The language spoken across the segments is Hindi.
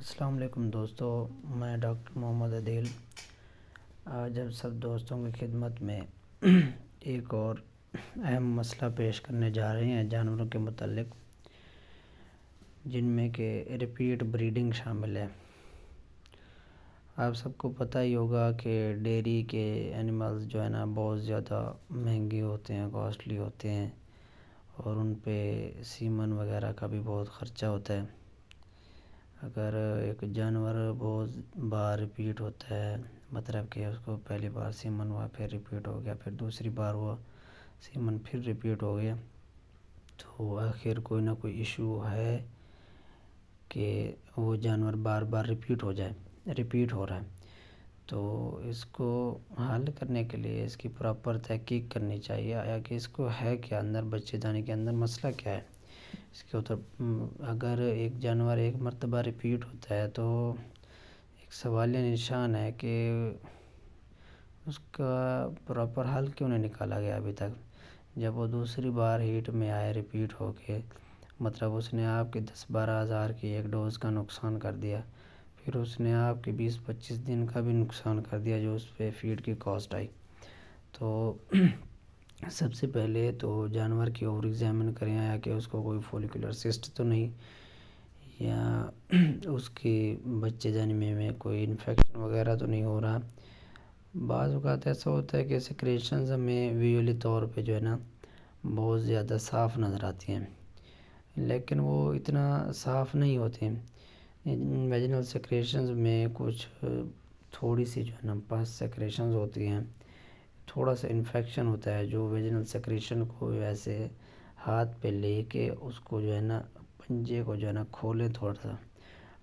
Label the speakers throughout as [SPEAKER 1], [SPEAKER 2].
[SPEAKER 1] अस्सलाम वालेकुम दोस्तों मैं डॉक्टर मोहम्मद अदील आज हम सब दोस्तों की खिदमत में एक और अहम मसला पेश करने जा रहे हैं जानवरों के मतलब जिनमें के रिपीट ब्रीडिंग शामिल है आप सबको पता ही होगा कि डेयरी के एनिमल्स जो है ना बहुत ज़्यादा महंगे होते हैं कॉस्टली होते हैं और उन पे सीमन वगैरह का भी बहुत ख़र्चा होता है अगर एक जानवर बहुत बार रिपीट होता है मतलब कि उसको पहली बार सीमन हुआ फिर रिपीट हो गया फिर दूसरी बार हुआ सीमन फिर रिपीट हो गया तो आखिर कोई ना कोई इशू है कि वो जानवर बार बार रिपीट हो जाए रिपीट हो रहा है तो इसको हल करने के लिए इसकी प्रॉपर तहकीक करनी चाहिए या कि इसको है क्या अंदर बच्चेदानी के अंदर मसला क्या है इसके उतर अगर एक जानवर एक मरतबा रिपीट होता है तो एक सवाल निशान है कि उसका प्रॉपर हल क्यों नहीं निकाला गया अभी तक जब वो दूसरी बार हीट में आए रिपीट हो के मतलब उसने आपके दस बारह हज़ार की एक डोज़ का नुकसान कर दिया फिर उसने आपके बीस पच्चीस दिन का भी नुकसान कर दिया जो उस पर फीड की कॉस्ट आई तो सबसे पहले तो जानवर की ओवर एग्जामिन करें या कि उसको कोई फोलिकुलर सिस्ट तो नहीं या उसके बच्चे जन्मे में कोई इन्फेक्शन वगैरह तो नहीं हो रहा बाज़ ऐसा होता है कि सिक्रेशन हमें विजुअली तौर पे जो है ना बहुत ज़्यादा साफ़ नज़र आती हैं लेकिन वो इतना साफ़ नहीं होते वेजिनल सिक्रेशन में कुछ थोड़ी सी जो है ना पास सिक्रेशन होती हैं थोड़ा सा इन्फेक्शन होता है जो वेजनल सेक्रेशन को वैसे हाथ पे लेके उसको जो है ना पंजे को जो है ना खोलें थोड़ा सा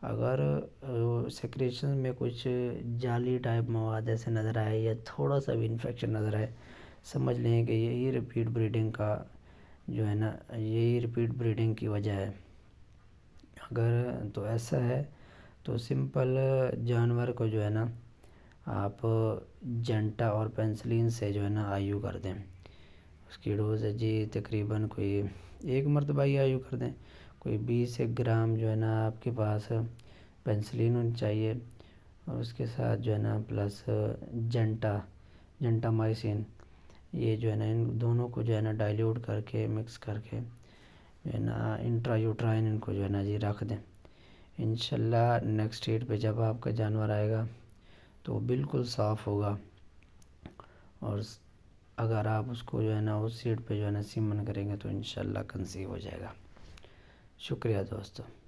[SPEAKER 1] अगर सेक्रेशन में कुछ जाली टाइप मवाद ऐसे नज़र आए या थोड़ा सा भी इन्फेक्शन नज़र आए समझ लें कि यही रिपीट ब्रीडिंग का जो है ना यही रिपीट ब्रीडिंग की वजह है अगर तो ऐसा है तो सिंपल जानवर को जो है ना आप जंटा और पेंसिलिन से जो है ना आयु कर दें उसकी डोज़ है जी तकरीबन कोई एक मरतबा ही आयु कर दें कोई बीस एक ग्राम जो है ना आपके पास पेंसिलिन होनी चाहिए और उसके साथ जो है ना प्लस जंटा जंटा माइसिन ये जो है ना इन दोनों को जो है ना डाइल्यूट करके मिक्स करके जो है ना इंट्रायूट्राइन इनको जो है ना जी रख दें इन नेक्स्ट डेट पे जब आपका जानवर आएगा तो बिल्कुल साफ़ होगा और अगर आप उसको जो है ना उस सीट पे जो है ना सिमन करेंगे तो इन कंसीव हो जाएगा शुक्रिया दोस्तों